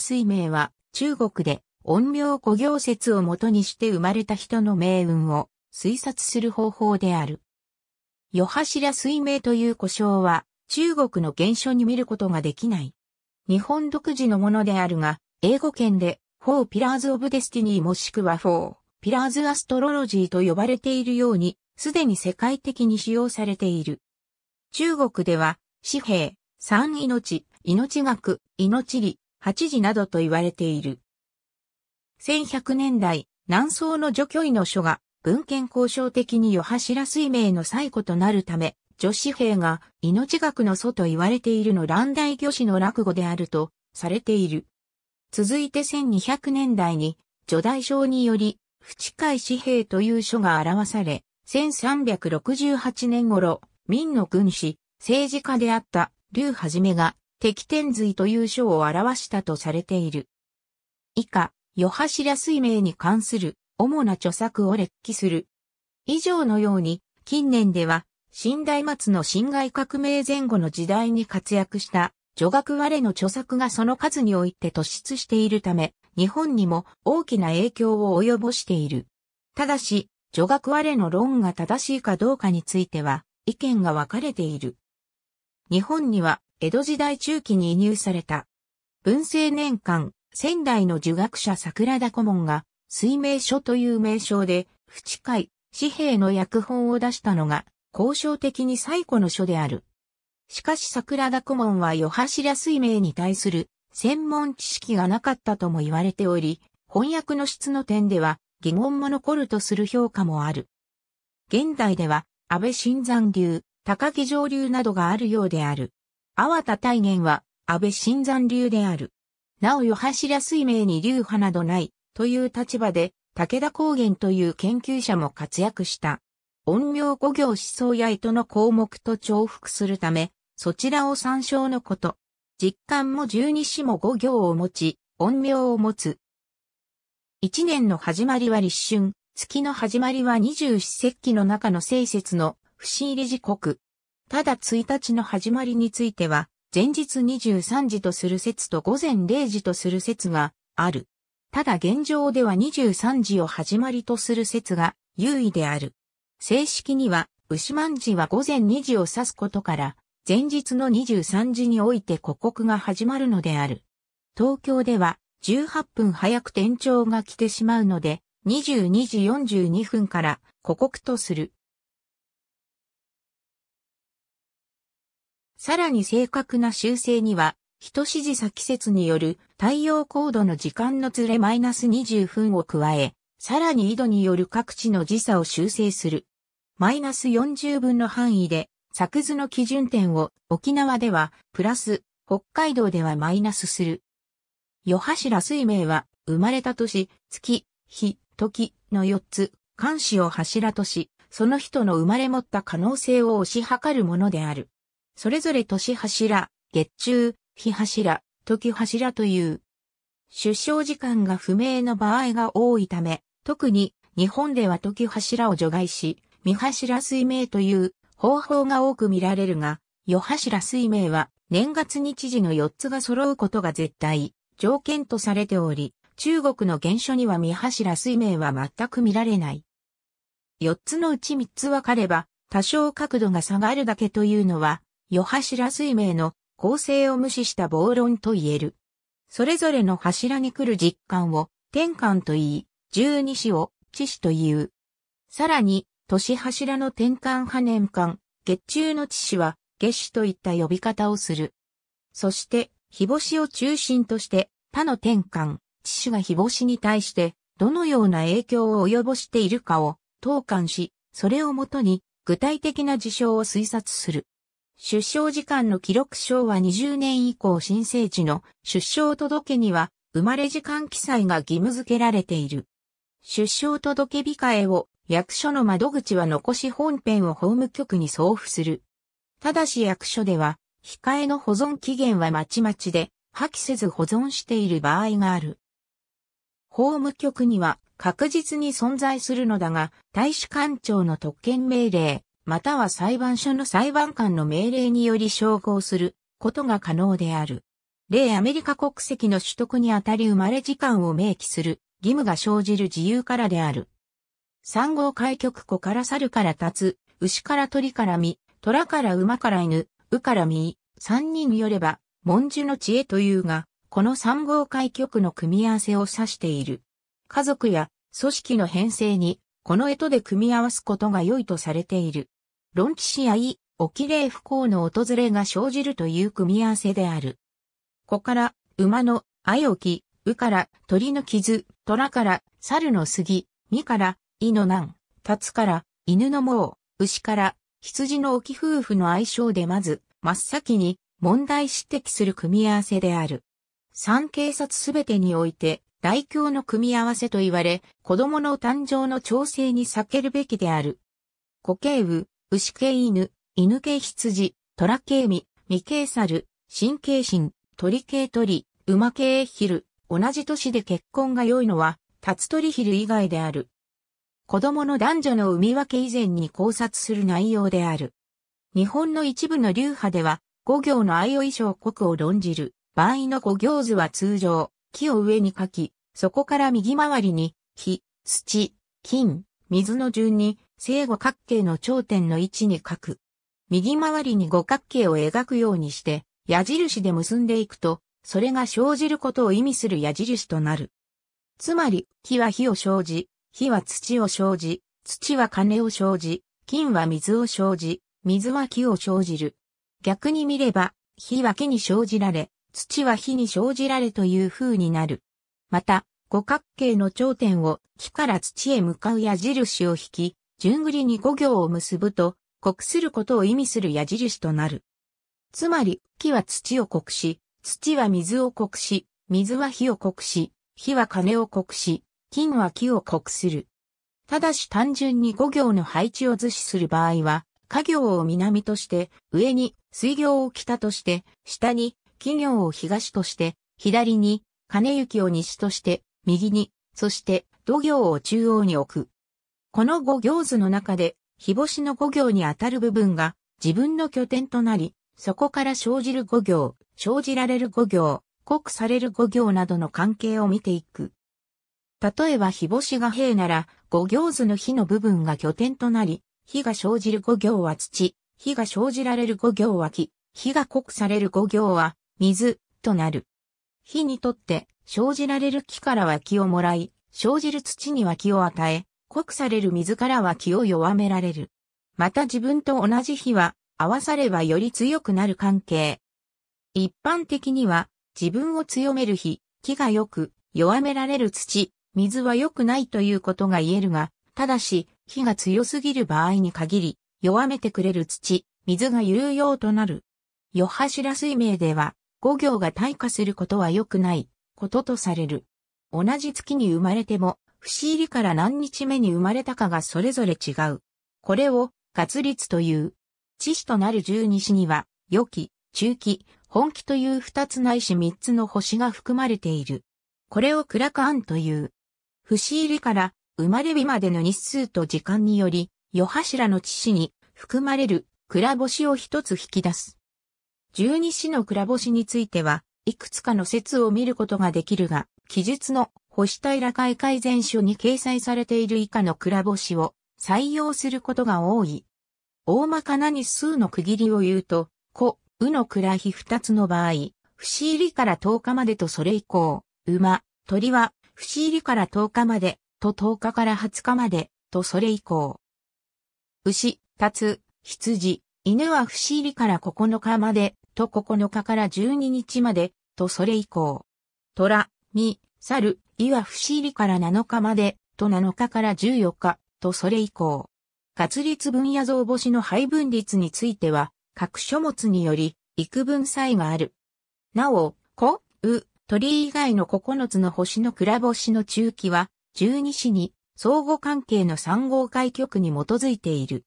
水名は中国で陰陽五行説をもとにして生まれた人の命運を推察する方法である。シ柱水名という呼称は中国の現象に見ることができない。日本独自のものであるが、英語圏で4。ピラーズオブデスティニー、もしくは4。ピラーズアストロロロ a s と呼ばれているように、すでに世界的に使用されている。中国では、紙幣、三命、命学、命理、8時などと言われている。1100年代、南宋の除去医の書が文献交渉的に余柱水明の最古となるため、女子兵が命学の祖と言われているの乱大魚子の落語であるとされている。続いて1200年代に、女大将により、不知会紙幣という書が表され、1368年頃、明の軍師、政治家であった、劉はじめが、敵天髄という書を表したとされている。以下、ヨハシラ水明に関する主な著作を列記する。以上のように、近年では、新大末の侵害革命前後の時代に活躍した女学割れの著作がその数において突出しているため、日本にも大きな影響を及ぼしている。ただし、女学割れの論が正しいかどうかについては、意見が分かれている。日本には江戸時代中期に移入された。文政年間、仙台の儒学者桜田顧問が、水明書という名称で、不知会、紙幣の訳本を出したのが、交渉的に最古の書である。しかし桜田顧問は余柱水名に対する専門知識がなかったとも言われており、翻訳の質の点では疑問も残るとする評価もある。現代では安倍晋三流、高木上流などがあるようである。阿波田大元は、安倍晋三流である。なお、与柱水明に流派などない、という立場で、武田高原という研究者も活躍した。陰陽五行思想や糸の項目と重複するため、そちらを参照のこと。実感も十二支も五行を持ち、陰陽を持つ。一年の始まりは立春、月の始まりは二十四節気の中の正節の、不思議事刻。ただ1日の始まりについては、前日23時とする説と午前0時とする説がある。ただ現状では23時を始まりとする説が優位である。正式には、牛満時は午前2時を指すことから、前日の23時において国国が始まるのである。東京では、18分早く店長が来てしまうので、22時42分から国国とする。さらに正確な修正には、一指示差季節による太陽高度の時間のずれマイナス20分を加え、さらに緯度による各地の時差を修正する。マイナス40分の範囲で、作図の基準点を沖縄ではプラス、北海道ではマイナスする。夜柱水明は生まれた年、月、日、時の4つ、監視を柱とし、その人の生まれ持った可能性を推し量るものである。それぞれ年柱、月中、日柱、時柱という。出生時間が不明の場合が多いため、特に日本では時柱を除外し、三柱水明という方法が多く見られるが、夜柱水明は年月日時の4つが揃うことが絶対条件とされており、中国の原書には三柱水明は全く見られない。4つのうち3つ分かれば、多少角度が下がるだけというのは、与柱水明の構成を無視した暴論と言える。それぞれの柱に来る実感を天換と言い、十二支を知子と言う。さらに、年柱の天換派年間、月中の知子は月子といった呼び方をする。そして、日干しを中心として、他の天換、知主が日干しに対して、どのような影響を及ぼしているかを、投函し、それをもとに、具体的な事象を推察する。出生時間の記録昭和20年以降新生児の出生届には生まれ時間記載が義務付けられている。出生届控えを役所の窓口は残し本編を法務局に送付する。ただし役所では控えの保存期限はまちまちで破棄せず保存している場合がある。法務局には確実に存在するのだが、大使館長の特権命令、または裁判所の裁判官の命令により称号することが可能である。例アメリカ国籍の取得にあたり生まれ時間を明記する義務が生じる自由からである。産後開局子から猿から立つ、牛から鳥から身、虎から馬から犬、うから身、三人によれば、文殊の知恵というが、この産後開局の組み合わせを指している。家族や組織の編成にこの絵とで組み合わすことが良いとされている。論知し合い、おきい不幸の訪れが生じるという組み合わせである。子から、馬の、愛起き、うから、鳥の傷、虎から、猿の杉、みから、いの難、たつから、犬の毛、牛から、羊の置き夫婦の愛称でまず、真っ先に問題指摘する組み合わせである。三警察すべてにおいて、大凶の組み合わせと言われ、子供の誕生の調整に避けるべきである。固形雨、牛系犬、犬系羊、虎系ミ、未系猿、神経神、鳥系鳥、馬系昼、同じ年で結婚が良いのは、辰鳥昼以外である。子供の男女の産み分け以前に考察する内容である。日本の一部の流派では、五行の愛を衣装国を論じる、場合の五行図は通常、木を上に書き、そこから右回りに、火、土、金、水の順に、正五角形の頂点の位置に書く。右回りに五角形を描くようにして、矢印で結んでいくと、それが生じることを意味する矢印となる。つまり、木は火を生じ、火は土を生じ、土は金を生じ、金は水を生じ、水は木を生じる。逆に見れば、火は木に生じられ、土は火に生じられという風になる。また、五角形の頂点を木から土へ向かう矢印を引き、順繰りに五行を結ぶと、酷することを意味する矢印となる。つまり、木は土を酷し、土は水を酷し、水は火を酷し、火は金を酷し、金は木を酷する。ただし単純に五行の配置を図示する場合は、家行を南として、上に水行を北として、下に企業を東として、左に、金行を西として、右に、そして、土行を中央に置く。この五行図の中で、日干しの五行にあたる部分が自分の拠点となり、そこから生じる五行、生じられる五行、濃くされる五行などの関係を見ていく。例えば日干しが平なら、五行図の火の部分が拠点となり、火が生じる五行は土、火が生じられる五行は木、火が濃くされる五行は水、となる。火にとって、生じられる木からは木をもらい、生じる土には木を与え、濃くされる水からは木を弱められる。また自分と同じ火は、合わさればより強くなる関係。一般的には、自分を強める火、木がよく、弱められる土、水は良くないということが言えるが、ただし、火が強すぎる場合に限り、弱めてくれる土、水が有用となる。夜柱水明では、五行が退化することは良くないこととされる。同じ月に生まれても、節入りから何日目に生まれたかがそれぞれ違う。これを、月律という。地支となる十二支には、良き、中期、本気という二つないし三つの星が含まれている。これをクラクンという。節入りから生まれ日までの日数と時間により、夜柱の地支に含まれる暗星を一つ引き出す。十二支の倉星については、いくつかの説を見ることができるが、記述の星平海改善書に掲載されている以下の倉星を採用することが多い。大まかなに数の区切りを言うと、子、うの倉比二つの場合、不入りから10日までとそれ以降、馬、鳥は、不入りから10日まで、と10日から20日まで、とそれ以降。牛、タツ、羊、犬は不入りから9日まで、と9日から12日まで、とそれ以降。虎、み、猿、岩不思議から7日まで、と7日から14日、とそれ以降。活率分野増母子の配分率については、各書物により、幾分差異がある。なお、子、う、鳥以外の9つの星の倉星の中期は、十二子に、相互関係の三号開局に基づいている。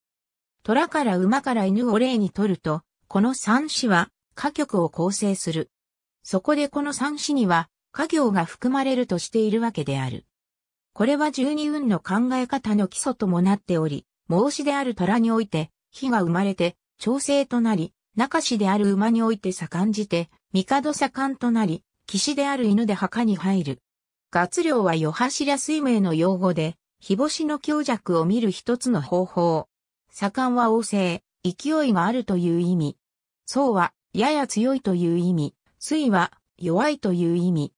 虎から馬から犬を例にとると、この3子は、歌曲を構成する。そこでこの三詩には、歌行が含まれるとしているわけである。これは十二運の考え方の基礎ともなっており、孟子である虎において、火が生まれて、調整となり、中子である馬において盛んじて、帝盛んとなり、騎士である犬で墓に入る。月量は夜柱水明の用語で、日干しの強弱を見る一つの方法。盛んは旺盛、勢いがあるという意味。宋はやや強いという意味、水は弱いという意味。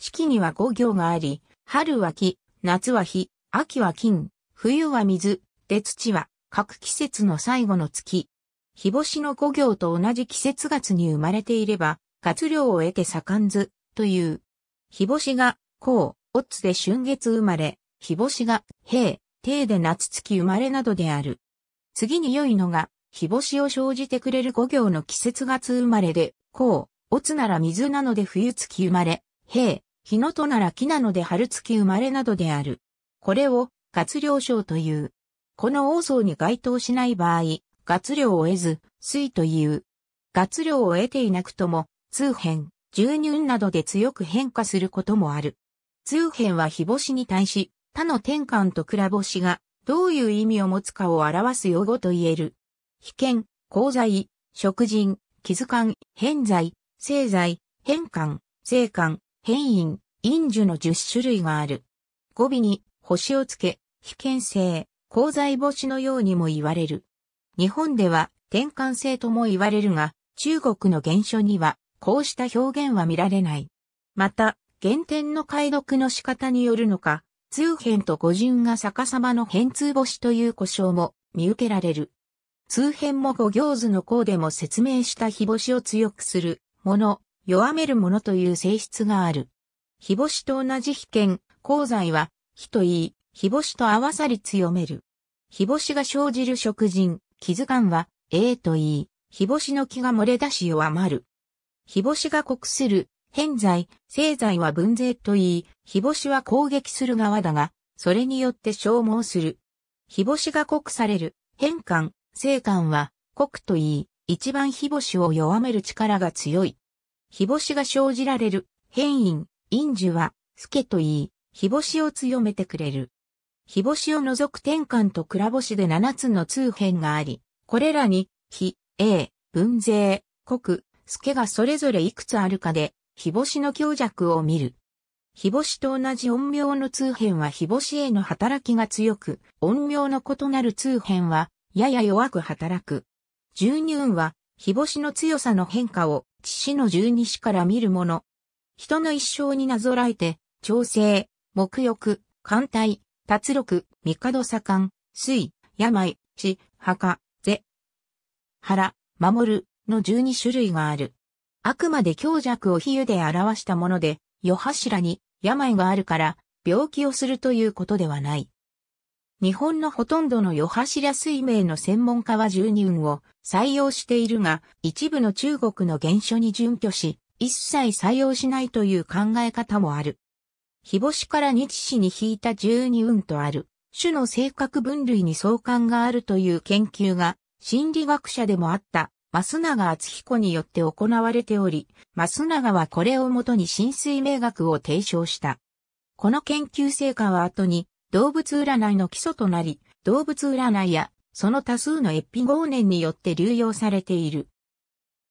四季には五行があり、春は木、夏は火、秋は金、冬は水、で土は各季節の最後の月。日干しの五行と同じ季節月に生まれていれば、月量を得て盛んず、という。日干しが、こう、おッで春月生まれ、日干しが、平、定で夏月生まれなどである。次に良いのが、日干しを生じてくれる五行の季節月生まれで、こう、乙なら水なので冬月生まれ、平、日のとなら木なので春月生まれなどである。これを、月量章という。この王層に該当しない場合、月量を得ず、水という。月量を得ていなくとも、通変、従入などで強く変化することもある。通変は日干しに対し、他の天干と干しが、どういう意味を持つかを表す用語と言える。被験、功罪、食人、気づかん、偏罪、性罪、変換、性換、変因、因樹の十種類がある。語尾に星をつけ、被験性、功罪星のようにも言われる。日本では転換性とも言われるが、中国の原書にはこうした表現は見られない。また、原点の解読の仕方によるのか、通編と語順が逆さまの変通星という故障も見受けられる。通編も五行図の項でも説明した日干しを強くするもの、弱めるものという性質がある。日干しと同じ秘剣、鉱罪は、火といい、日干しと合わさり強める。日干しが生じる食人、気づかんは、ええといい、日干しの木が漏れ出し弱まる。日干しが濃くする、偏罪、製罪は分税といい、日干しは攻撃する側だが、それによって消耗する。日干しが濃くされる、変換、生官は、国といい、一番日干しを弱める力が強い。日干しが生じられる、変因、因樹は、助といい、日干しを強めてくれる。日干しを除く天官と倉干しで七つの通辺があり、これらに、日、英、文税、国、助がそれぞれいくつあるかで、日干しの強弱を見る。日干しと同じ音名の通辺は日干しへの働きが強く、音名の異なる通辺はやや弱く働く。十二運は、日干しの強さの変化を、父の十二支から見るもの。人の一生になぞらえて、調整、目欲、艦隊、達力、帝左官、水、病、死、墓、是、腹、守る、の十二種類がある。あくまで強弱を比喩で表したもので、夜柱に病があるから、病気をするということではない。日本のほとんどのシ柱水明の専門家は十二運を採用しているが、一部の中国の原書に準拠し、一切採用しないという考え方もある。日干しから日誌に引いた十二運とある、種の性格分類に相関があるという研究が、心理学者でもあった、増永厚彦によって行われており、増永はこれをもとに浸水名学を提唱した。この研究成果は後に、動物占いの基礎となり、動物占いや、その多数のエピゴーネンによって流用されている。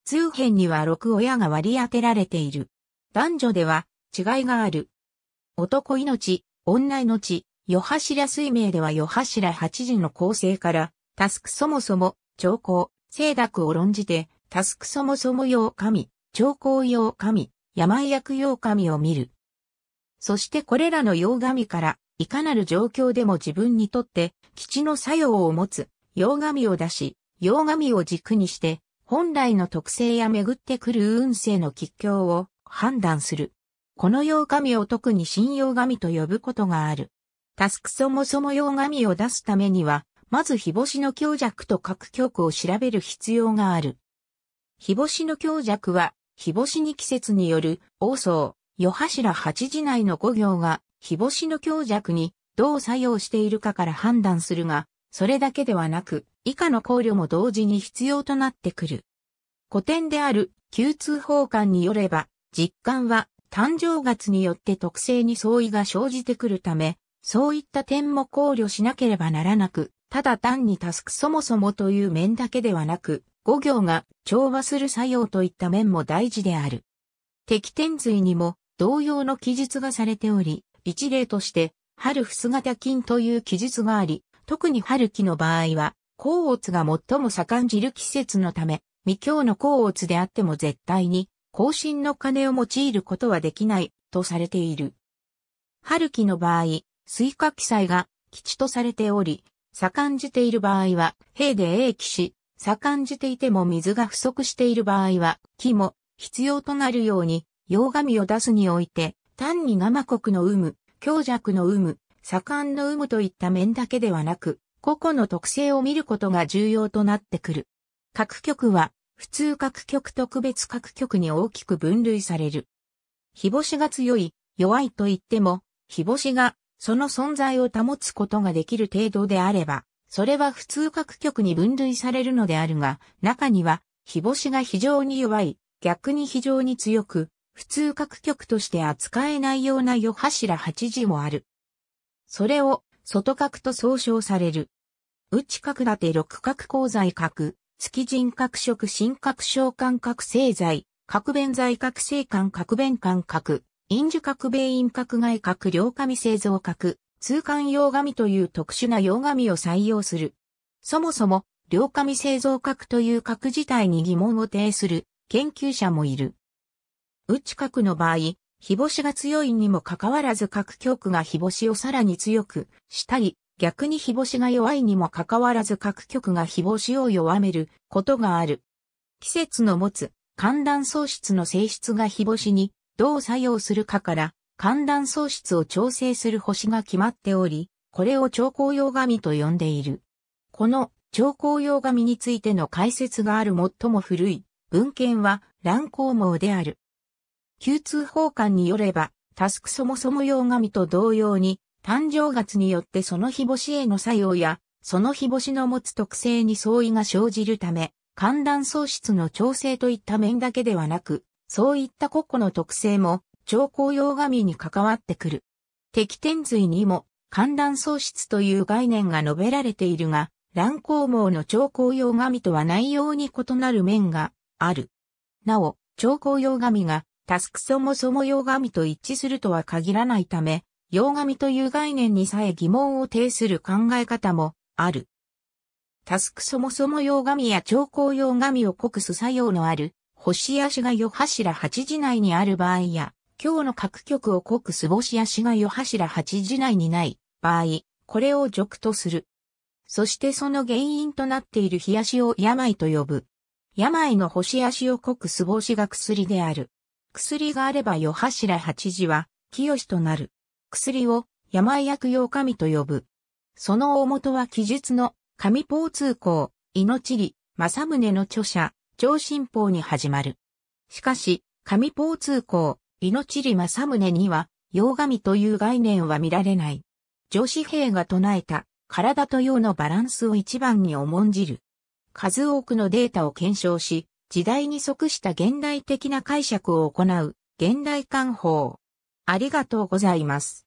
通編には六親が割り当てられている。男女では違いがある。男命、女命、夜柱水名では夜柱八時の構成から、タスクそもそも、長考、清濁を論じて、タスクそもそも用神、長考用神、病薬用神を見る。そしてこれらの用神から、いかなる状況でも自分にとって基地の作用を持つ、用紙を出し、用紙を軸にして、本来の特性や巡ってくる運勢の吉凶を判断する。この用紙を特に信用紙と呼ぶことがある。タスクそもそも用紙を出すためには、まず日干しの強弱と各局を調べる必要がある。日干しの強弱は、日干しに季節による、王層、夜柱八時内の五行が、日干しの強弱にどう作用しているかから判断するが、それだけではなく、以下の考慮も同時に必要となってくる。古典である Q2 法官によれば、実感は誕生月によって特性に相違が生じてくるため、そういった点も考慮しなければならなく、ただ単にタスクそもそもという面だけではなく、五行が調和する作用といった面も大事である。敵点髄にも同様の記述がされており、一例として、春伏姿金という記述があり、特に春期の場合は、甲乙が最も盛んじる季節のため、未教の甲乙であっても絶対に、更新の金を用いることはできない、とされている。春期の場合、水化記載が基地とされており、盛んじている場合は、兵で英気し、盛んじていても水が不足している場合は、木も必要となるように、洋紙を出すにおいて、単に我国の有無、強弱の有無、左官の有無といった面だけではなく、個々の特性を見ることが重要となってくる。各局は、普通各局特別各局に大きく分類される。日干しが強い、弱いと言っても、日干しが、その存在を保つことができる程度であれば、それは普通各局に分類されるのであるが、中には、日干しが非常に弱い、逆に非常に強く、普通各局として扱えないような余柱8時もある。それを外角と総称される。内角立て六角鉱材角、月人角色新角召喚角製材、角弁材角製間角弁間角、陰樹角米陰角外角両紙製造角、通貫用紙という特殊な用紙を採用する。そもそも、両紙製造角という角自体に疑問を呈する研究者もいる。内角の場合、日干しが強いにもかかわらず各局が日干しをさらに強くしたり、逆に日干しが弱いにもかかわらず各局が日干しを弱めることがある。季節の持つ寒暖喪失の性質が日干しにどう作用するかから寒暖喪失を調整する星が決まっており、これを調光用紙と呼んでいる。この調光用紙についての解説がある最も古い文献は乱光網である。q 通法官によれば、タスクそもそも用紙と同様に、誕生月によってその日干しへの作用や、その日干しの持つ特性に相違が生じるため、寒暖喪失の調整といった面だけではなく、そういった個々の特性も、調光用紙に関わってくる。敵天髄にも、寒暖喪失という概念が述べられているが、乱光網の調光用紙とは内容に異なる面がある。なお、調光用紙がタスクそもそも用紙と一致するとは限らないため、用紙という概念にさえ疑問を呈する考え方もある。タスクそもそも用紙や調光用紙を濃くす作用のある、星足が夜柱8時内にある場合や、今日の各局を濃くす星足が夜柱8時内にない場合、これを俗とする。そしてその原因となっている日足を病と呼ぶ。病の星足を濃くす星が薬である。薬があれば世柱八字は、清となる。薬を、病薬用神と呼ぶ。その大元は記述の、神宝通行、命理、正宗の著者、超新法に始まる。しかし、神宝通行、命理正宗には、洋神という概念は見られない。女子兵が唱えた、体と用のバランスを一番に重んじる。数多くのデータを検証し、時代に即した現代的な解釈を行う現代官法。ありがとうございます。